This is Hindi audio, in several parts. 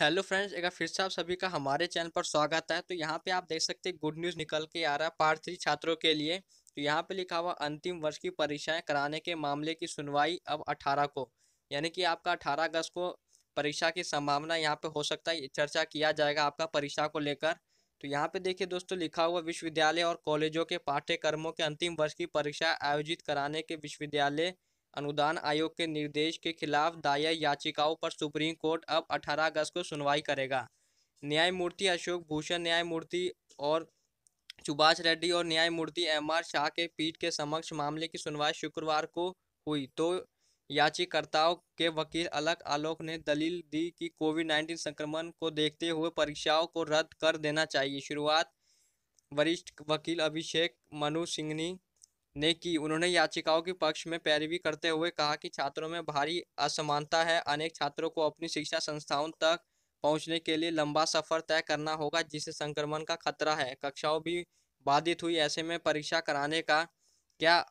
हेलो फ्रेंड्स एक फिर से आप सभी का हमारे चैनल पर स्वागत है तो यहाँ पे आप देख सकते हैं गुड न्यूज़ निकल के आ रहा है पार्ट थ्री छात्रों के लिए तो यहाँ पे लिखा हुआ अंतिम वर्ष की परीक्षाएं कराने के मामले की सुनवाई अब 18 को यानी कि आपका 18 अगस्त को परीक्षा की संभावना यहाँ पे हो सकता है चर्चा किया जाएगा आपका परीक्षा को लेकर तो यहाँ पे देखिए दोस्तों लिखा हुआ विश्वविद्यालय और कॉलेजों के पाठ्यक्रमों के अंतिम वर्ष की परीक्षा आयोजित कराने के विश्वविद्यालय अनुदान आयोग के निर्देश के खिलाफ दायर याचिकाओं पर सुप्रीम कोर्ट अब 18 अगस्त को सुनवाई करेगा न्यायमूर्ति अशोक भूषण न्यायमूर्ति और सुभाष रेड्डी और न्यायमूर्ति एम आर शाह के पीठ के समक्ष मामले की सुनवाई शुक्रवार को हुई तो याचिकाकर्ताओं के वकील अलग आलोक ने दलील दी कि कोविड नाइन्टीन संक्रमण को देखते हुए परीक्षाओं को रद्द कर देना चाहिए शुरुआत वरिष्ठ वकील अभिषेक मनु सिंघनी ने की उन्होंने याचिकाओं के पक्ष में पैरवी करते हुए कहा कि छात्रों में भारी असमानता है अनेक छात्रों को अपनी शिक्षा संस्थाओं तक पहुंचने के लिए लंबा सफर तय करना होगा जिससे संक्रमण का खतरा है कक्षाओं भी बाधित हुई ऐसे में परीक्षा कराने का क्या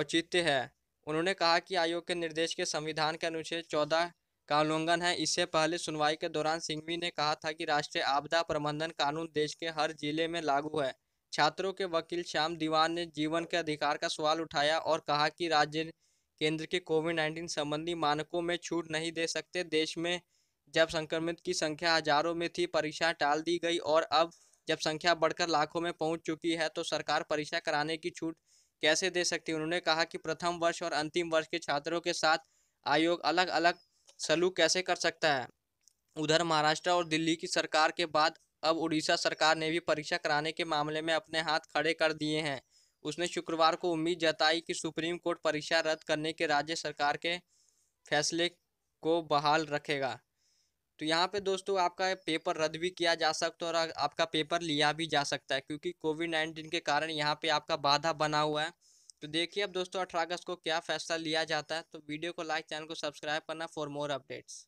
औचित्य है उन्होंने कहा कि आयोग के निर्देश के संविधान के अनुच्छेद चौदह का उल्लंघन है इससे पहले सुनवाई के दौरान सिंघवी ने कहा था कि राष्ट्रीय आपदा प्रबंधन कानून देश के हर जिले में लागू है छात्रों के वकील श्याम दीवान ने जीवन के अधिकार का सवाल उठाया और कहा कि राज्य केंद्र के कोविड नाइन्टीन संबंधी मानकों में छूट नहीं दे सकते देश में जब संक्रमित की संख्या हजारों में थी परीक्षा टाल दी गई और अब जब संख्या बढ़कर लाखों में पहुंच चुकी है तो सरकार परीक्षा कराने की छूट कैसे दे सकती है उन्होंने कहा कि प्रथम वर्ष और अंतिम वर्ष के छात्रों के साथ आयोग अलग अलग सलूक कैसे कर सकता है उधर महाराष्ट्र और दिल्ली की सरकार के बाद अब उड़ीसा सरकार ने भी परीक्षा कराने के मामले में अपने हाथ खड़े कर दिए हैं उसने शुक्रवार को उम्मीद जताई कि सुप्रीम कोर्ट परीक्षा रद्द करने के राज्य सरकार के फैसले को बहाल रखेगा तो यहाँ पे दोस्तों आपका पेपर रद्द भी किया जा सकता है और आपका पेपर लिया भी जा सकता है क्योंकि कोविड नाइन्टीन के कारण यहाँ पे आपका बाधा बना हुआ है तो देखिए अब दोस्तों अठारह अगस्त को क्या फैसला लिया जाता है तो वीडियो को लाइक चैनल को सब्सक्राइब करना फॉर मोर अपडेट्स